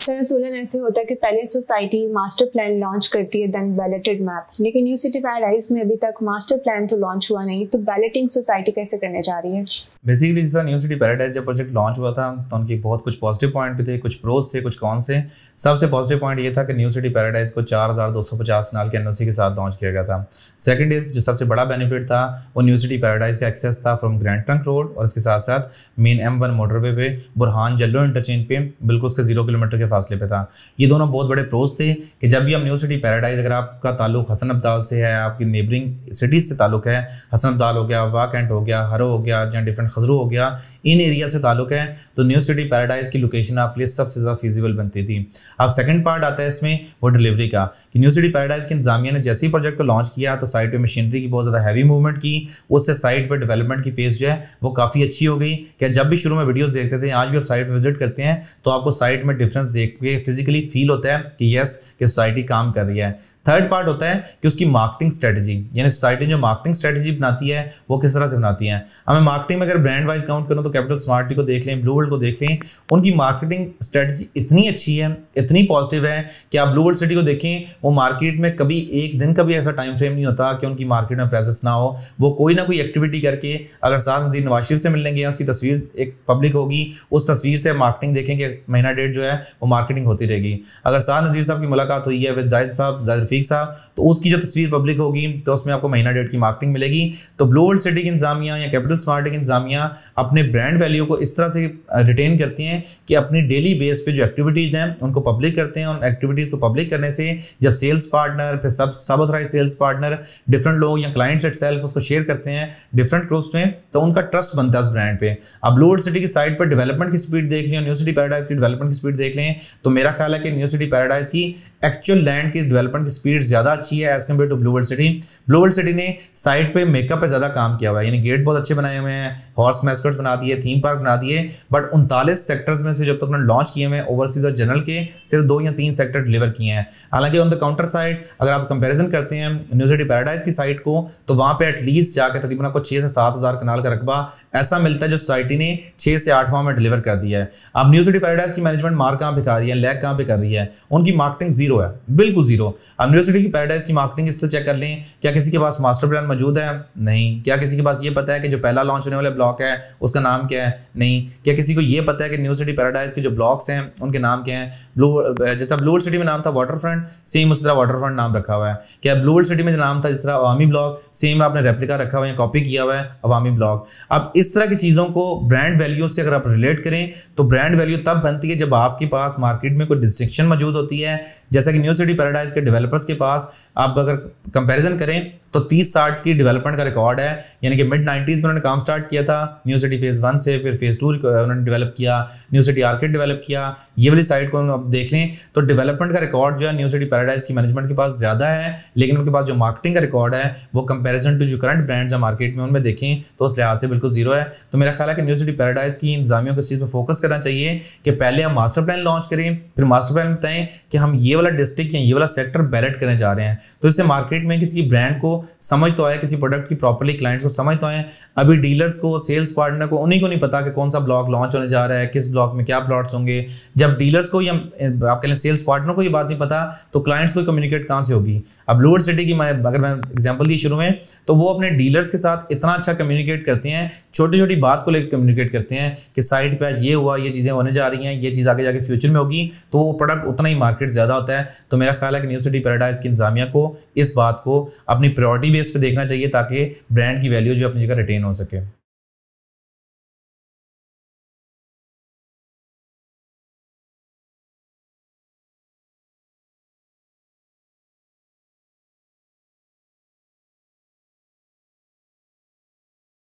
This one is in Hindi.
सर सोलन ऐसे होता है कि पहले सोसाइटी मास्टर प्लान लॉन्च करती है देन बैलेटेड मैप लेकिन न्यू सिटी पैराडाइज में अभी तक मास्टर प्लान तो लॉन्च हुआ नहीं तो बैलेटिंग सोसाइटी कैसे करने जा रही है बेसिकली जैसा न्यू सिटी पैराडाइज जब प्रोजेक्ट लॉन्च हुआ था तो उनके बहुत कुछ पॉजिटिव पॉइंट भी थे कुछ प्रोज थे कुछ कौन से सबसे पॉजिटिव पॉइंट ये था कि न्यू सिटी पैराडाइज को चार हज़ार दो सौ पचास नाल के एन के साथ लॉन्च किया गया था सेकेंड इज जो सबसे बड़ा बेनिफिट था वो न्यू सिटी पैराडाइज का एक्सेस था फ्रॉम ग्रैंड ट्रंक रोड और इसके साथ साथ मेन एम वन मोटरवे पे बुरहान जल्लो इंटरचेंज पे बिल्कुल उसके जीरो किलोमीटर के फासले पे था ये दोनों बहुत बड़े प्रोज थे कि जब भी हम न्यू सिटी पैराडाइज अगर आपका ताल्लुक हसन अब्दाल से है आपकी नेबरिंग सिटीज़ से ताल्लुक है हसन अब्दाल हो गया वा कैंट हो गया हरो हो गया या डिफरेंट खजरू हो गया इन एरिया से ताल्लुक है तो न्यू सिटी पैराडाइज की लोकेशन आपके लिए सबसे ज़्यादा फिजिबल बनती थी अब सेकेंड पार्ट आता है इसमें वो डिलीवरी का कि न्यू सिटी पैराडाइज की इंतजामिया ने जैसे ही प्रोजेक्ट को लॉन्च किया तो साइट पर मशीनरी की बहुत ज़्यादा हैवी मूवमेंट की उससे साइट पर डेवलपमेंट की पेस जो है वो काफ़ी अच्छी हो गई क्या जब भी शुरू में वीडियोज़ देखते थे आज भी आप साइट विजिट करते हैं तो आपको साइट में डिफरेंस देख के फिजिकली फील होता है कि यस कि सोसाइटी काम कर रही है थर्ड पार्ट होता है कि उसकी मार्केटिंग स्ट्रेटजी यानी सोसाइटी जो मार्केटिंग स्ट्रेटजी बनाती है वो किस तरह से बनाती है हमें मार्केटिंग में अगर ब्रांड वाइज काउंट करूँ तो कैपिटल स्मार्टी को देख लें ब्लू वर्ल्ड को देख लें उनकी मार्केटिंग स्ट्रेटजी इतनी अच्छी है इतनी पॉजिटिव है कि आप ब्लू वर्ल्ड सिटी को देखें वो मार्केट में कभी एक दिन का भी ऐसा टाइम फ्रेम नहीं होता कि उनकी मार्केट में प्रेजेंस ना हो वो कोई ना कोई एक्टिविटी करके अगर साथ नजीर नवाशिफ से मिलेंगे या उसकी तस्वीर एक पब्लिक होगी उस तस्वीर से मार्केटिंग देखेंगे महीना डेढ़ जो है वो मार्केटिंग होती रहेगी अगर साथ नजीर साहब की मुलाकात हुई है विद जाहिद साहब जाहिर ठीक सा तो उसकी जो तस्वीर पब्लिक होगी तो उसमें आपको महीना डेट की मार्केटिंग मिलेगी तो ब्लू वर्ल्ड सिटी की इंजामिया या कैपिटल स्मार्ट की इंजामिया अपने ब्रांड वैल्यू को इस तरह से रिटेन करती हैं कि अपनी डेली बेस पे जो एक्टिविटीज़ हैं उनको पब्लिक करते हैं उन एक्टिविटीज़ को पब्लिक करने से जब सेल्स पार्टनर फिर सब सब अथराइज सेल्स पार्टनर डिफरेंट लोग या क्लाइंट्स एट सेल्फ उसको शेयर करते हैं डिफरेंट ग्रुप्स में तो उनका ट्रस्ट बनता है उस ब्रांड पे अब ब्लू लोड सिटी की साइड पर डेवलपमेंट की स्पीड देख लें न्यू सिटी पैराडाइज की डेवलपमेंट की स्पीड देख लें तो मेरा ख्याल है कि न्यू सिटी पैराडाइज की एक्चुअल लैंड की डेवलपमेंट की स्पीड ज़्यादा अच्छी है as compare to Blue World City Blue World City ने साइड पे मेकअप पे ज़्यादा काम किया हुआ है यानी गेट बहुत अच्छे बनाए हुए हैं हॉर्स मैस्कट्स बना दिए थीम पार्क बना दिए बट उनतालीस सेक्टर्स में से जब तक उन्होंने लॉन्च किए हुए ओवरसीज और जनरल के सिर्फ दो या तीन सेक्टर डिलीवर किए हैं हालांकि ऑन द काउंटर साइड अगर आप कंपेरिजन करते हैं न्यू सिटी पैराडाइज की साइड को तो वहाँ पर एटलीस्ट जाकर तकरीबन आपको छः से सात हज़ार कनाल का रकबा ऐसा मिलता है जो सोसाइटी ने छः से आठ माह में डिलीवर कर दिया है अब न्यू सिटी पैराडाइज की मैनेजमेंट मार्क कहाँ पे कर रही है लैक कहाँ पे कर रही है उनकी मार्केटिंग जीरो है बिल्कुल जीरो अब यूनिवर्सिटी की पैराडाइज की मार्केटिंग इस तरह चेक कर लें क्या किसी के पास मास्टर प्लान मौजूद है नहीं क्या किसी के पास ये पता है कि जो पहला लॉन्च होने वाला ब्लॉक है उसका नाम क्या है नहीं क्या किसी को ये पता है कि न्यू सिटी पैराडाइज के जो ब्लॉक्स हैं उनके नाम क्या हैं ब्लू जैसा ब्लू सिटी में नाम था वाटर फ्रंट सेम उस तरह वाटर फ्रंट नाम रखा हुआ है क्या ब्लू सिटी में जो नाम था जिस तरह अवामी ब्लॉक सेम आपने रेप्लिका रखा हुआ है कॉपी किया हुआ है अवामी ब्लॉक अब इस तरह की चीज़ों को ब्रांड वैल्यू से अगर आप रिलेट करें तो ब्रांड वैल्यू तब बनती है जब आपके पास मार्केट में कोई डिस्टिंक्शन मौजूद होती है जैसा कि न्यू सिटी पैराडाइज के डेवलपर पर्पज़ के पास आप अगर कंपैरिजन करें तो तीस साठ की डेवलपमेंट का रिकॉर्ड है यानी कि मिड नाइन्टीज़ में उन्होंने काम स्टार्ट किया था न्यू सिटी फेज़ वन से फिर फेज़ टू उन्होंने डेवलप किया न्यू सिटी आर्किड डेवलप किया ये वाली साइट को आप देख लें तो डेवलपमेंट का रिकॉर्ड जो है न्यू सिटी पैराडाइज की मैनेजमेंट के पास ज़्यादा है लेकिन उनके पास जो मार्केटिंग का रिकॉर्ड है वो कंपेरिजन टू जो करंट ब्रांड्स हैं मार्केट में उनमें देखें तो उस लिहाज से बिल्कुल जीरो है तो मेरा ख्याल है कि न्यू सिटी पैराडाइज की इंतजामियों को इस चीज़ पर फोकस करना चाहिए कि पहले हम मास्टर प्लान लॉन्च करें फिर मास्टर प्लान बताएं कि हम ये वाला डिस्ट्रिक्ट या ये वाला सेक्टर बैलेट करने जा रहे हैं तो इससे मार्केट में किसी ब्रांड को समझ तो आया किसी प्रोडक्ट की प्रॉपरली क्लाइंट्स को समझ तो आए अभी डीलर्स को सेल्स पार्टनर को उन्हीं को नहीं पता कि कौन सा ब्लॉक लॉन्च होने जा रहा है किस ब्लॉक में क्या प्लॉट्स होंगे जब डीलर्स को या आप कह लें सेल्स पार्टनर को ये बात नहीं पता तो क्लाइंट्स को कम्युनिकेट कहाँ से होगी अब लोअर सिटी की मैंने अगर मैं एग्जाम्पल दी शुरू में तो वो अपने डीलर्स के साथ इतना अच्छा कम्युनिकेट करते हैं छोटी छोटी बात को लेकर कम्युनिकेट करते हैं कि साइड पे आज ये हुआ ये चीज़ें होने जा रही हैं ये चीज़ आगे जाके फ्यूचर में होगी तो वो प्रोडक्ट उतना ही मार्केट ज़्यादा होता है तो मेरा ख्याल है कि न्यू सिटी पैराडाइज की इंतजामिया को इस बात को अपनी प्रयोग प्रायोरिटी बेस पे देखना चाहिए ताकि ब्रांड की वैल्यू जो अपनी जगह रिटेन हो सके